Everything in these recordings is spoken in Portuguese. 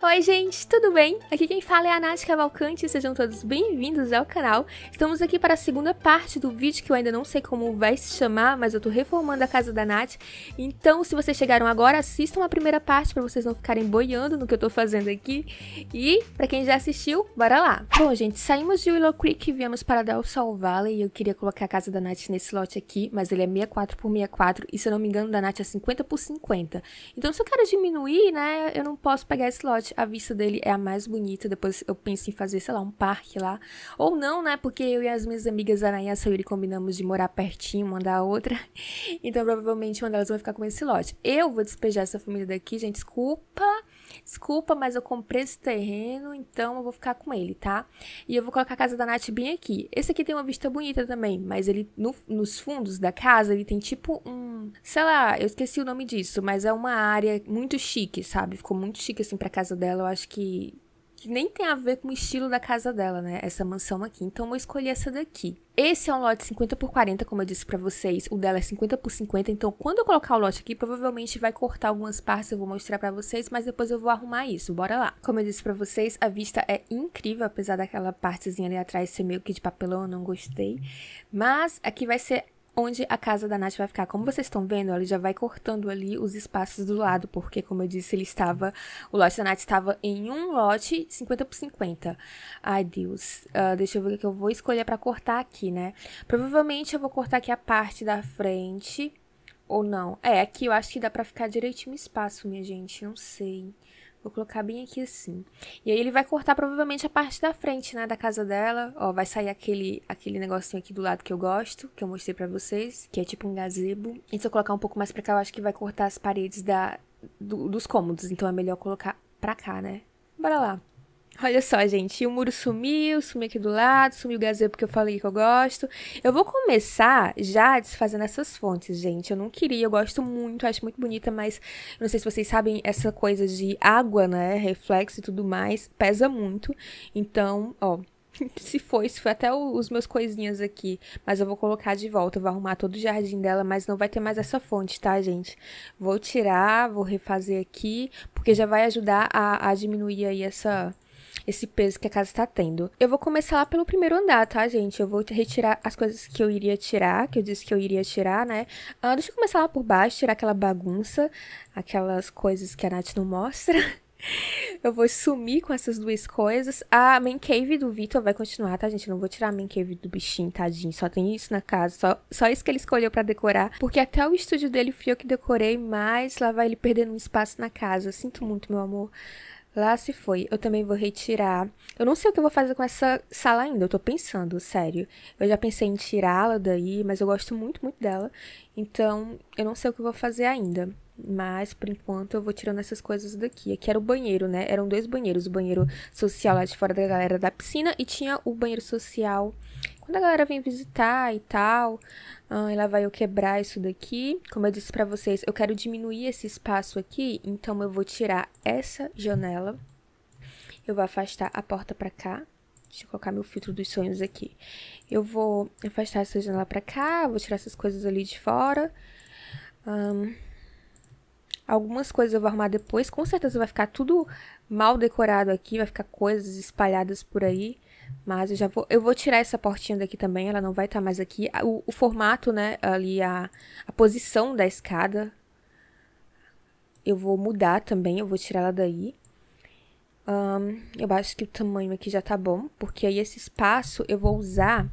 Oi gente, tudo bem? Aqui quem fala é a Nath Cavalcante, sejam todos bem-vindos ao canal. Estamos aqui para a segunda parte do vídeo que eu ainda não sei como vai se chamar, mas eu tô reformando a casa da Nath. Então, se vocês chegaram agora, assistam a primeira parte para vocês não ficarem boiando no que eu tô fazendo aqui. E, para quem já assistiu, bora lá! Bom gente, saímos de Willow Creek e viemos para Del Valley e eu queria colocar a casa da Nath nesse lote aqui, mas ele é 64 por 64 e se eu não me engano da Nath é 50 por 50. Então se eu quero diminuir, né, eu não posso pegar esse lote realmente a vista dele é a mais bonita. Depois eu penso em fazer, sei lá, um parque lá. Ou não, né? Porque eu e as minhas amigas Ana e a Sayuri combinamos de morar pertinho uma da outra. Então provavelmente uma delas vai ficar com esse lote. Eu vou despejar essa família daqui, gente. Desculpa! desculpa, mas eu comprei esse terreno, então eu vou ficar com ele, tá? E eu vou colocar a casa da Nath bem aqui. Esse aqui tem uma vista bonita também, mas ele, no, nos fundos da casa, ele tem tipo um, sei lá, eu esqueci o nome disso, mas é uma área muito chique, sabe? Ficou muito chique, assim, pra casa dela, eu acho que que nem tem a ver com o estilo da casa dela, né? Essa mansão aqui. Então eu escolher essa daqui. Esse é um lote 50 por 40, como eu disse para vocês. O dela é 50 por 50, então quando eu colocar o lote aqui, provavelmente vai cortar algumas partes, eu vou mostrar para vocês, mas depois eu vou arrumar isso. Bora lá. Como eu disse para vocês, a vista é incrível, apesar daquela partezinha ali atrás ser meio que de papelão, eu não gostei. Mas aqui vai ser onde a casa da Nath vai ficar. Como vocês estão vendo, ela já vai cortando ali os espaços do lado, porque, como eu disse, ele estava. O lote da Nath estava em um lote 50 por 50. Ai, Deus. Uh, deixa eu ver o que eu vou escolher para cortar aqui, né? Provavelmente eu vou cortar aqui a parte da frente. Ou não. É, aqui eu acho que dá pra ficar direitinho o espaço, minha gente. Não sei. Vou colocar bem aqui assim. E aí ele vai cortar provavelmente a parte da frente, né, da casa dela. Ó, vai sair aquele, aquele negocinho aqui do lado que eu gosto, que eu mostrei pra vocês, que é tipo um gazebo. E se eu colocar um pouco mais pra cá, eu acho que vai cortar as paredes da, do, dos cômodos. Então é melhor colocar pra cá, né? Bora lá. Olha só, gente, o muro sumiu, sumiu aqui do lado, sumiu o gazebo porque eu falei que eu gosto. Eu vou começar já desfazendo essas fontes, gente. Eu não queria, eu gosto muito, acho muito bonita, mas não sei se vocês sabem, essa coisa de água, né, reflexo e tudo mais, pesa muito. Então, ó, se foi, se foi até os meus coisinhas aqui. Mas eu vou colocar de volta, eu vou arrumar todo o jardim dela, mas não vai ter mais essa fonte, tá, gente? Vou tirar, vou refazer aqui, porque já vai ajudar a, a diminuir aí essa esse peso que a casa está tendo. Eu vou começar lá pelo primeiro andar, tá, gente? Eu vou retirar as coisas que eu iria tirar, que eu disse que eu iria tirar, né? Uh, deixa eu começar lá por baixo, tirar aquela bagunça, aquelas coisas que a Nath não mostra. Eu vou sumir com essas duas coisas. A main cave do Vitor vai continuar, tá, gente? Eu não vou tirar a main cave do bichinho, tadinho. Só tem isso na casa. Só, só isso que ele escolheu para decorar. Porque até o estúdio dele fui eu que decorei, mas lá vai ele perdendo um espaço na casa. Sinto muito, meu amor. Lá se foi. Eu também vou retirar. Eu não sei o que eu vou fazer com essa sala ainda. Eu tô pensando, sério. Eu já pensei em tirá-la daí, mas eu gosto muito, muito dela. Então, eu não sei o que eu vou fazer ainda. Mas, por enquanto, eu vou tirando essas coisas daqui. Aqui era o banheiro, né? Eram dois banheiros. O banheiro social lá de fora da galera da piscina e tinha o banheiro social quando a galera vem visitar e tal, ah, ela vai eu quebrar isso daqui. Como eu disse para vocês, eu quero diminuir esse espaço aqui, então eu vou tirar essa janela. Eu vou afastar a porta para cá. Deixa eu colocar meu filtro dos sonhos aqui. Eu vou afastar essa janela para cá, vou tirar essas coisas ali de fora. Um, Algumas coisas eu vou arrumar depois. Com certeza vai ficar tudo mal decorado aqui. Vai ficar coisas espalhadas por aí. Mas eu já vou. Eu vou tirar essa portinha daqui também, ela não vai estar tá mais aqui. O, o, formato, né? Ali, a, a posição da escada. Eu vou mudar também, eu vou tirar ela daí. Um, eu acho que o tamanho aqui já tá bom, porque aí esse espaço eu vou usar.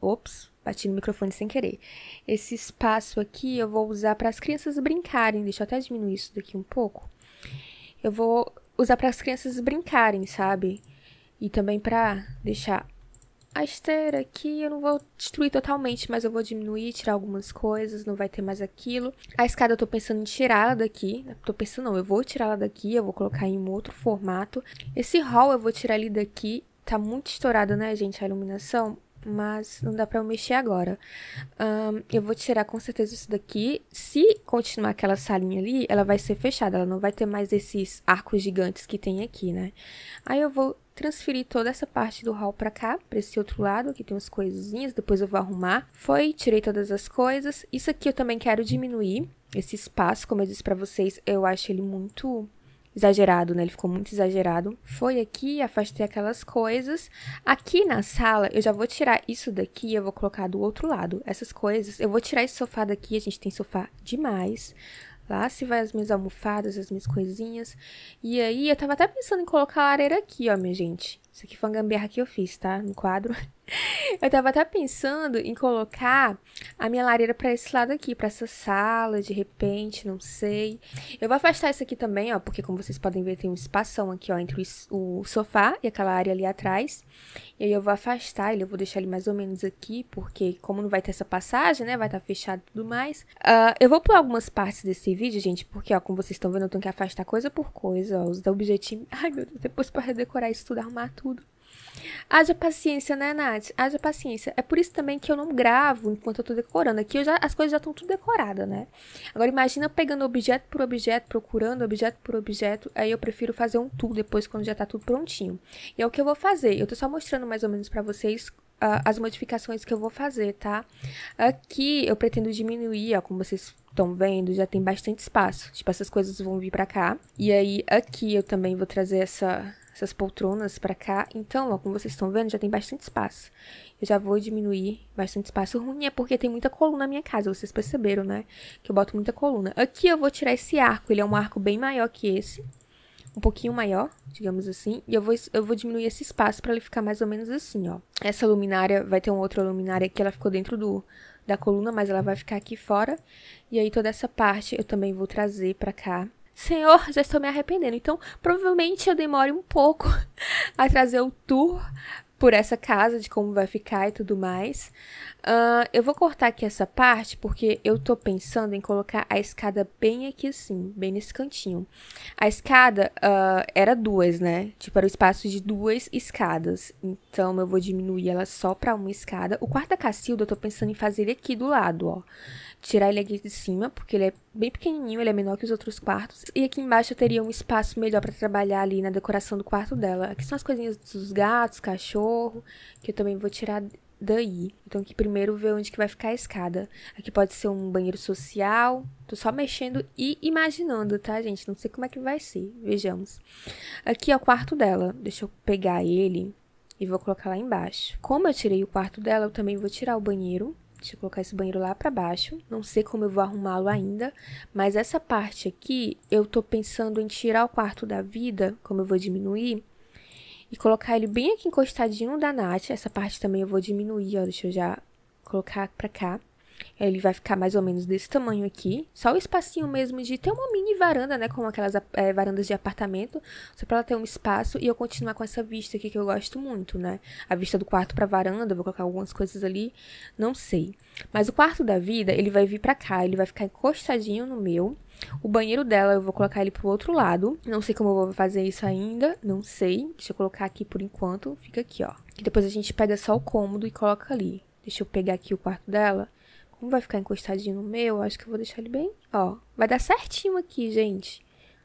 Ops, bati no microfone sem querer. Esse espaço aqui eu vou usar para as crianças brincarem. Deixa eu até diminuir isso daqui um pouco. Eu vou usar para as crianças brincarem, sabe? E também para deixar a esteira aqui, eu não vou destruir totalmente, mas eu vou diminuir, tirar algumas coisas, não vai ter mais aquilo. A escada eu tô pensando em tirá-la daqui. Né? Tô pensando, não, eu vou tirá-la daqui, eu vou colocar em um outro formato. Esse hall eu vou tirar ali daqui. Tá muito estourado, né, gente, a iluminação? mas não dá pra eu mexer agora. Um, eu vou tirar com certeza isso daqui. Se continuar aquela salinha ali, ela vai ser fechada, ela não vai ter mais esses arcos gigantes que tem aqui, né? Aí eu vou transferi toda essa parte do hall para cá, para esse outro lado, que tem umas coisinhas, depois eu vou arrumar. Foi, tirei todas as coisas. Isso aqui eu também quero diminuir, esse espaço, como eu disse para vocês, eu acho ele muito exagerado, né? Ele ficou muito exagerado. Foi aqui, afastei aquelas coisas. Aqui na sala, eu já vou tirar isso daqui, eu vou colocar do outro lado. Essas coisas, eu vou tirar esse sofá daqui, a gente tem sofá demais. Lá se vai as minhas almofadas, as minhas coisinhas. E aí eu tava até pensando em colocar a lareira aqui, ó, minha gente. Isso aqui foi uma gambiarra que eu fiz, tá? No quadro. Eu tava até pensando em colocar a minha lareira pra esse lado aqui, pra essa sala, de repente, não sei. Eu vou afastar isso aqui também, ó, porque como vocês podem ver, tem um espação aqui, ó, entre o sofá e aquela área ali atrás. E aí eu vou afastar ele, eu vou deixar ele mais ou menos aqui, porque como não vai ter essa passagem, né, vai estar tá fechado e tudo mais. Uh, eu vou pular algumas partes desse vídeo, gente, porque, ó, como vocês estão vendo, eu tenho que afastar coisa por coisa, ó, os objetivos... Ai, meu Deus, depois pra redecorar isso tudo, arrumar tudo tudo. Haja paciência, né, Nath? Haja paciência. É por isso também que eu não gravo enquanto eu tô decorando. Aqui já, as coisas já estão tudo decoradas, né? Agora imagina pegando objeto por objeto, procurando objeto por objeto. Aí eu prefiro fazer um tour depois, quando já tá tudo prontinho. E é o que eu vou fazer. Eu tô só mostrando mais ou menos para vocês Uh, as modificações que eu vou fazer, tá? Aqui eu pretendo diminuir, ó, como vocês estão vendo, já tem bastante espaço. Tipo, essas coisas vão vir pra cá. E aí, aqui eu também vou trazer essa essas poltronas para cá. Então, ó, como vocês estão vendo, já tem bastante espaço. Eu já vou diminuir bastante espaço. O ruim é porque tem muita coluna na minha casa, vocês perceberam, né? Que eu boto muita coluna. Aqui eu vou tirar esse arco, ele é um arco bem maior que esse. Um pouquinho maior, digamos assim. E eu vou, eu vou diminuir esse espaço para ele ficar mais ou menos assim, ó. Essa luminária, vai ter uma outra luminária que ela ficou dentro do, da coluna, mas ela vai ficar aqui fora. E aí toda essa parte eu também vou trazer para cá Senhor, já estou me arrependendo. Então, provavelmente eu demore um pouco a trazer o tour por essa casa, de como vai ficar e tudo mais. Uh, eu vou cortar aqui essa parte porque eu tô pensando em colocar a escada bem aqui assim, bem nesse cantinho. A escada uh, era duas, né? Tipo, era o espaço de duas escadas. Então, eu vou diminuir ela só pra uma escada. O quarto da Cacilda eu tô pensando em fazer ele aqui do lado, ó. Tirar ele aqui de cima, porque ele é bem pequenininho, ele é menor que os outros quartos. E aqui embaixo eu teria um espaço melhor pra trabalhar ali na decoração do quarto dela. Aqui são as coisinhas dos gatos, cachorro, que eu também vou tirar daí. então que primeiro ver onde que vai ficar a escada. Aqui pode ser um banheiro social. Tô só mexendo e imaginando, tá, gente? Não sei como é que vai ser. Vejamos. Aqui é o quarto dela. Deixa eu pegar ele e vou colocar lá embaixo. Como eu tirei o quarto dela, eu também vou tirar o banheiro. Deixa eu colocar esse banheiro lá para baixo. Não sei como eu vou arrumá-lo ainda, mas essa parte aqui eu tô pensando em tirar o quarto da vida, como eu vou diminuir, e colocar ele bem aqui encostadinho da Nath. Essa parte também eu vou diminuir, ó, deixa eu já colocar pra cá. Ele vai ficar mais ou menos desse tamanho aqui. Só o espacinho mesmo de ter uma mini varanda, né? Como aquelas é, varandas de apartamento. Só pra ela ter um espaço e eu continuar com essa vista aqui que eu gosto muito, né? A vista do quarto pra varanda. Vou colocar algumas coisas ali. Não sei. Mas o quarto da vida, ele vai vir pra cá. Ele vai ficar encostadinho no meu. O banheiro dela eu vou colocar ele pro outro lado. Não sei como eu vou fazer isso ainda, não sei. Deixa eu colocar aqui por enquanto, fica aqui, ó. E depois a gente pega só o cômodo e coloca ali. Deixa eu pegar aqui o quarto dela. Como vai ficar encostadinho no meu, acho que eu vou deixar ele bem, ó. Vai dar certinho aqui, gente.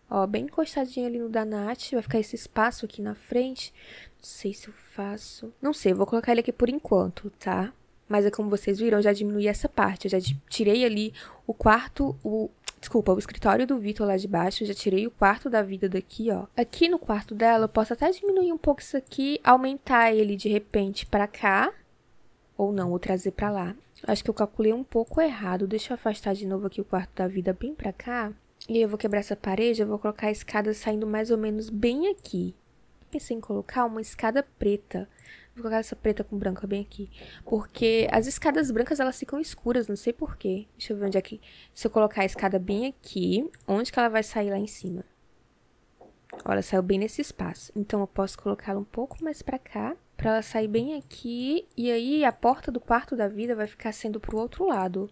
Ó, bem encostadinho ali no da Nath. Vai ficar esse espaço aqui na frente. Não sei se eu faço... Não sei, eu vou colocar ele aqui por enquanto, tá? Mas é como vocês viram, eu já diminui essa parte. Eu já tirei ali o quarto, o... Desculpa, o escritório do Vitor lá de baixo, eu já tirei o quarto da vida daqui, ó. Aqui no quarto dela, eu posso até diminuir um pouco isso aqui, aumentar ele de repente pra cá, ou não, ou trazer pra lá. Acho que eu calculei um pouco errado. Deixa eu afastar de novo aqui o quarto da vida bem pra cá. E eu vou quebrar essa parede, eu vou colocar a escada saindo mais ou menos bem aqui. Pensei em colocar uma escada preta. Vou colocar essa preta com branca bem aqui. Porque as escadas brancas, elas ficam escuras, não sei porquê. Deixa eu ver onde é que... Se eu colocar a escada bem aqui, onde que ela vai sair lá em cima? Olha, saiu bem nesse espaço. Então, eu posso colocá-la um pouco mais pra cá para ela sair bem aqui e aí a porta do quarto da vida vai ficar sendo pro outro lado.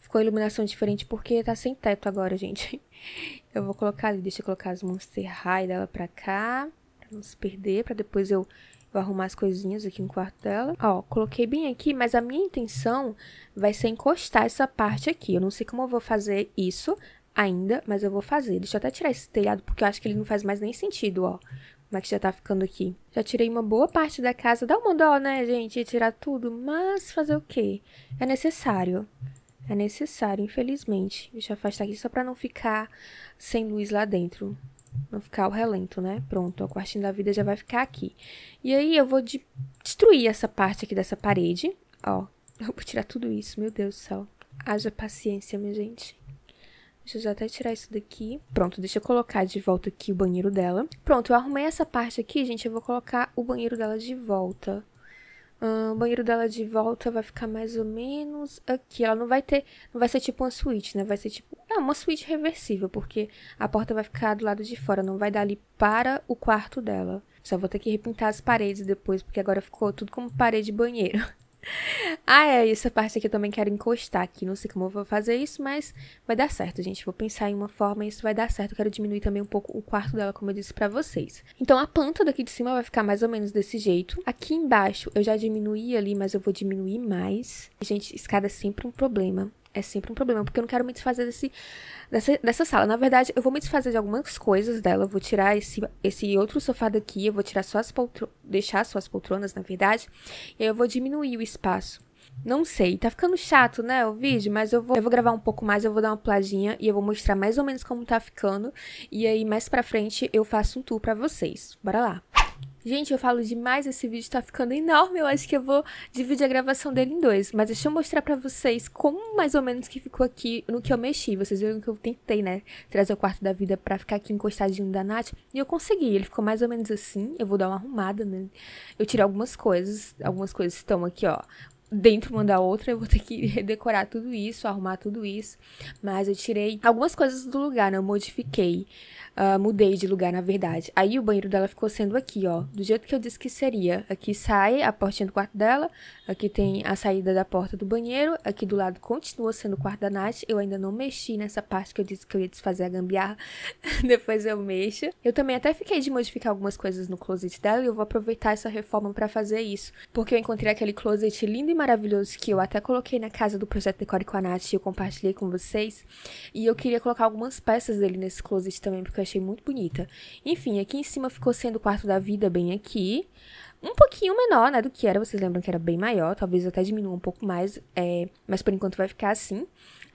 Ficou a iluminação diferente porque tá sem teto agora, gente. Eu vou colocar ali, deixa eu colocar as Monster High dela pra cá, pra não se perder, pra depois eu, eu arrumar as coisinhas aqui no quarto dela. Ó, coloquei bem aqui, mas a minha intenção vai ser encostar essa parte aqui. Eu não sei como eu vou fazer isso, ainda, mas eu vou fazer. Deixa eu até tirar esse telhado, porque eu acho que ele não faz mais nem sentido, ó. Mas que já tá ficando aqui. Já tirei uma boa parte da casa. Dá uma dó, né, gente? Tirar tudo. Mas fazer o quê? É necessário. É necessário, infelizmente. Deixa eu afastar aqui só pra não ficar sem luz lá dentro. Não ficar ao relento, né? Pronto, o quartinho da vida já vai ficar aqui. E aí eu vou de destruir essa parte aqui dessa parede. Ó, eu vou tirar tudo isso. Meu Deus do céu. Haja paciência, minha gente. Deixa eu já até tirar isso daqui. Pronto, deixa eu colocar de volta aqui o banheiro dela. Pronto, eu arrumei essa parte aqui, gente. Eu vou colocar o banheiro dela de volta. Hum, o banheiro dela de volta vai ficar mais ou menos aqui. Ela não vai ter. Não vai ser tipo uma suíte, né? Vai ser tipo. É, uma suíte reversível, porque a porta vai ficar do lado de fora, não vai dar ali para o quarto dela. Só vou ter que repintar as paredes depois, porque agora ficou tudo como parede banheiro. ah, é, essa parte aqui eu também quero encostar aqui. Não sei como eu vou fazer isso, mas vai dar certo, gente. Vou pensar em uma forma e isso vai dar certo. Eu quero diminuir também um pouco o quarto dela, como eu disse pra vocês. Então, a planta daqui de cima vai ficar mais ou menos desse jeito. Aqui embaixo eu já diminuí ali, mas eu vou diminuir mais. Gente, escada é sempre um problema é sempre um problema, porque eu não quero me desfazer desse, dessa, dessa sala. Na verdade, eu vou me desfazer de algumas coisas dela, eu vou tirar esse, esse outro sofá daqui, eu vou tirar só as poltronas, deixar só as poltronas, na verdade, e eu vou diminuir o espaço. Não sei, tá ficando chato, né, o vídeo, mas eu vou, eu vou gravar um pouco mais, eu vou dar uma pladinha e eu vou mostrar mais ou menos como tá ficando. E aí, mais pra frente, eu faço um tour pra vocês. Bora lá! Gente, eu falo demais, esse vídeo tá ficando enorme, eu acho que eu vou dividir a gravação dele em dois. Mas deixa eu mostrar pra vocês como mais ou menos que ficou aqui, no que eu mexi. Vocês viram que eu tentei, né, trazer o quarto da vida pra ficar aqui encostadinho da Nath. E eu consegui, ele ficou mais ou menos assim, eu vou dar uma arrumada, né. Eu tirei algumas coisas, algumas coisas estão aqui, ó, dentro uma da outra, eu vou ter que redecorar tudo isso, arrumar tudo isso. Mas eu tirei algumas coisas do lugar, não Eu modifiquei, uh, mudei de lugar, na verdade. Aí o banheiro dela ficou sendo aqui, ó, do jeito que eu disse que seria. Aqui sai a portinha do quarto dela, aqui tem a saída da porta do banheiro, aqui do lado continua sendo o quarto da Nath. Eu ainda não mexi nessa parte que eu disse que eu ia desfazer a gambiarra, depois eu mexo. Eu também até fiquei de modificar algumas coisas no closet dela e eu vou aproveitar essa reforma para fazer isso, porque eu encontrei aquele closet lindo e maravilhoso que eu até coloquei na casa do projeto Decore com a Nath e eu compartilhei com vocês. E eu queria colocar algumas peças dele nesse closet também, porque eu achei muito bonita. Enfim, aqui em cima ficou sendo o quarto da vida bem aqui. Um pouquinho menor, né, do que era, vocês lembram que era bem maior, talvez até diminua um pouco mais, é, mas por enquanto vai ficar assim.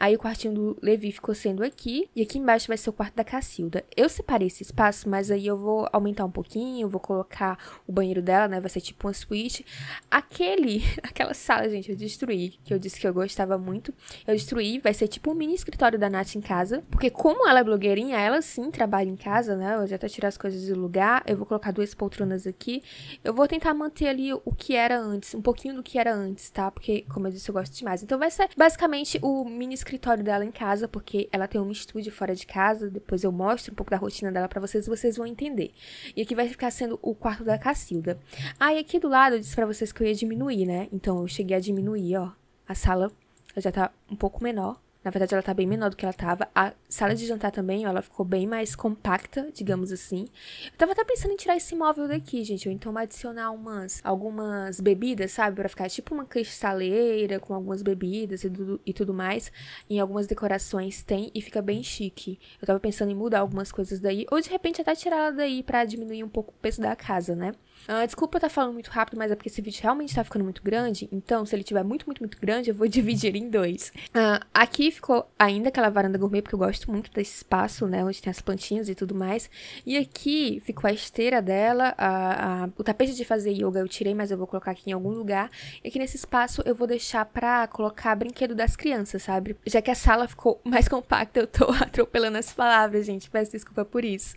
Aí o quartinho do Levi ficou sendo aqui, e aqui embaixo vai ser o quarto da Cacilda. Eu separei esse espaço, mas aí eu vou aumentar um pouquinho, vou colocar o banheiro dela, né? Vai ser tipo uma suíte. Aquele, aquela sala, gente, eu destruí, que eu disse que eu gostava muito. Eu destruí, vai ser tipo um mini escritório da Nath em casa, porque como ela é blogueirinha, ela sim trabalha em casa, né? Eu já até tirar as coisas do lugar, eu vou colocar duas poltronas aqui. Eu vou tentar manter ali o que era antes, um pouquinho do que era antes, tá? Porque, como eu disse, eu gosto demais. Então vai ser basicamente o mini escritório escritório dela em casa, porque ela tem um estúdio fora de casa. Depois eu mostro um pouco da rotina dela para vocês, vocês vão entender. E aqui vai ficar sendo o quarto da Cacilda. Ah, e aqui do lado eu disse para vocês que eu ia diminuir, né? Então eu cheguei a diminuir, ó. A sala já tá um pouco menor, na verdade, ela tá bem menor do que ela tava. A sala de jantar também, ó, ela ficou bem mais compacta, digamos assim. Eu tava até pensando em tirar esse móvel daqui, gente, ou então adicionar umas, algumas bebidas, sabe? para ficar tipo uma cristaleira com algumas bebidas e, do, e tudo mais. Em algumas decorações tem e fica bem chique. Eu tava pensando em mudar algumas coisas daí, ou de repente até tirar ela daí para diminuir um pouco o peso da casa, né? Uh, desculpa estar tá falando muito rápido, mas é porque esse vídeo realmente está ficando muito grande. Então, se ele tiver muito, muito, muito grande, eu vou dividir ele em dois. Uh, aqui ficou ainda aquela varanda gourmet, porque eu gosto muito desse espaço, né? Onde tem as plantinhas e tudo mais. E aqui ficou a esteira dela. A, a, o tapete de fazer yoga eu tirei, mas eu vou colocar aqui em algum lugar. E aqui nesse espaço eu vou deixar pra colocar brinquedo das crianças, sabe? Já que a sala ficou mais compacta, eu tô atropelando as palavras, gente. Peço desculpa por isso.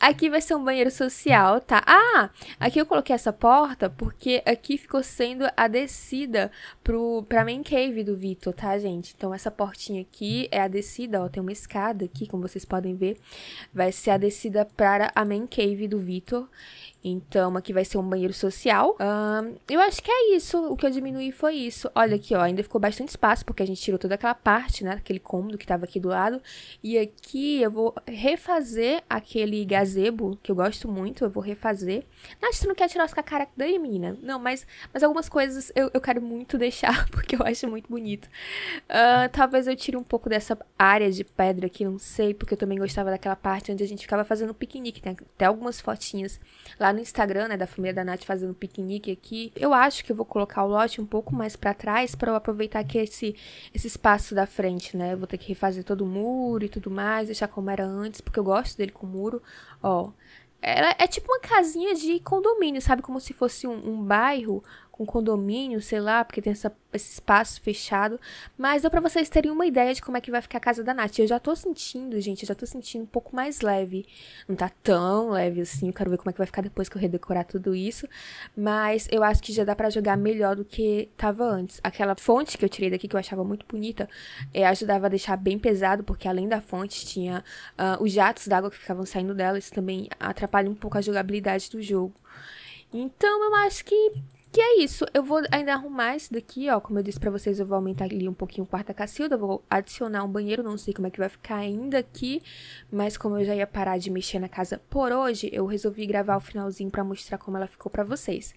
Aqui vai ser um banheiro social, tá? Ah! Aqui eu eu coloquei essa porta porque aqui ficou sendo a descida pro, pra main cave do Vitor, tá, gente? Então essa portinha aqui é a descida, ó, tem uma escada aqui, como vocês podem ver. Vai ser a descida para a main cave do Vitor. Então, aqui vai ser um banheiro social. eu acho que é isso. O que eu diminuí foi isso. Olha aqui, ó. Ainda ficou bastante espaço, porque a gente tirou toda aquela parte, né? Aquele cômodo que tava aqui do lado. E aqui eu vou refazer aquele gazebo, que eu gosto muito. Eu vou refazer. Nath, tu não quer tirar os cacarecas daí, menina? Não, mas, mas algumas coisas eu, eu quero muito deixar, porque eu acho muito bonito. Uh, talvez eu tire um pouco dessa área de pedra aqui, não sei. Porque eu também gostava daquela parte onde a gente ficava fazendo piquenique. Tem até algumas fotinhas lá no Instagram, né, da família da Nath fazendo piquenique aqui. Eu acho que eu vou colocar o lote um pouco mais para trás para eu aproveitar aqui esse, esse espaço da frente, né? Eu vou ter que refazer todo o muro e tudo mais, deixar como era antes, porque eu gosto dele com muro. Ó, ela é tipo uma casinha de condomínio, sabe? Como se fosse um, um bairro com condomínio, sei lá, porque tem essa, esse espaço fechado. Mas dá para vocês terem uma ideia de como é que vai ficar a casa da Nath. Eu já tô sentindo, gente, eu já tô sentindo um pouco mais leve. Não tá tão leve assim, eu quero ver como é que vai ficar depois que eu redecorar tudo isso. Mas eu acho que já dá para jogar melhor do que tava antes. Aquela fonte que eu tirei daqui, que eu achava muito bonita, é, ajudava a deixar bem pesado, porque além da fonte tinha uh, os jatos d'água que ficavam saindo dela. Isso também atrapalha um pouco a jogabilidade do jogo. Então eu acho que que é isso. Eu vou ainda arrumar esse daqui, ó. Como eu disse pra vocês, eu vou aumentar ali um pouquinho o quarto da Cacilda. Vou adicionar um banheiro, não sei como é que vai ficar ainda aqui. Mas como eu já ia parar de mexer na casa por hoje, eu resolvi gravar o finalzinho pra mostrar como ela ficou pra vocês.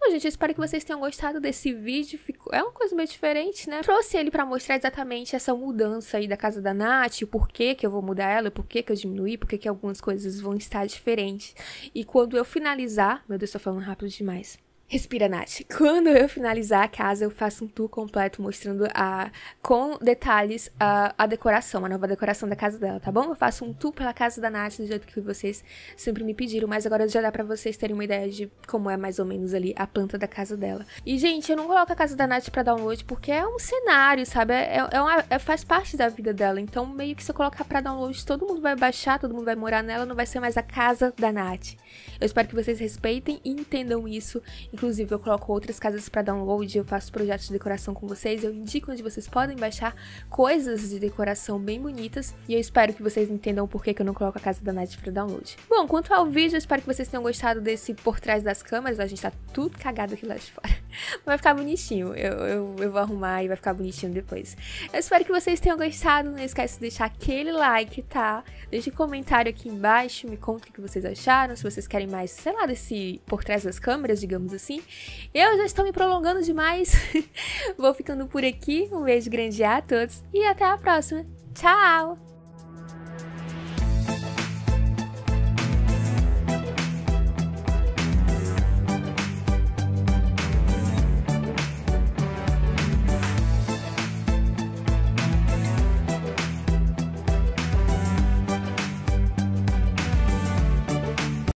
Bom, gente, eu espero que vocês tenham gostado desse vídeo. Ficou... É uma coisa meio diferente, né? Trouxe ele pra mostrar exatamente essa mudança aí da casa da Nath, o porquê que eu vou mudar ela, o porquê que eu diminuí, porquê que algumas coisas vão estar diferentes. E quando eu finalizar... Meu Deus, tô falando rápido demais. Respira, Nath. Quando eu finalizar a casa, eu faço um tour completo mostrando a, com detalhes a, a decoração, a nova decoração da casa dela, tá bom? Eu faço um tour pela casa da Nath do jeito que vocês sempre me pediram, mas agora já dá pra vocês terem uma ideia de como é mais ou menos ali a planta da casa dela. E, gente, eu não coloco a casa da Nath pra download porque é um cenário, sabe? É, é, uma, é faz parte da vida dela. Então, meio que se eu colocar pra download, todo mundo vai baixar, todo mundo vai morar nela, não vai ser mais a casa da Nath. Eu espero que vocês respeitem e entendam isso. Inclusive, Inclusive, eu coloco outras casas para download, eu faço projetos de decoração com vocês, eu indico onde vocês podem baixar coisas de decoração bem bonitas e eu espero que vocês entendam por que, que eu não coloco a casa da Nath para download. Bom, quanto ao vídeo, eu espero que vocês tenham gostado desse por trás das câmeras, a gente tá tudo cagado aqui lá de fora. Vai ficar bonitinho, eu, eu, eu vou arrumar e vai ficar bonitinho depois. Eu espero que vocês tenham gostado, não esquece de deixar aquele like, tá? Deixe um comentário aqui embaixo, me conta o que vocês acharam, se vocês querem mais, sei lá, desse por trás das câmeras, digamos assim, assim. Eu já estou me prolongando demais. Vou ficando por aqui. Um beijo grande a todos e até a próxima. Tchau!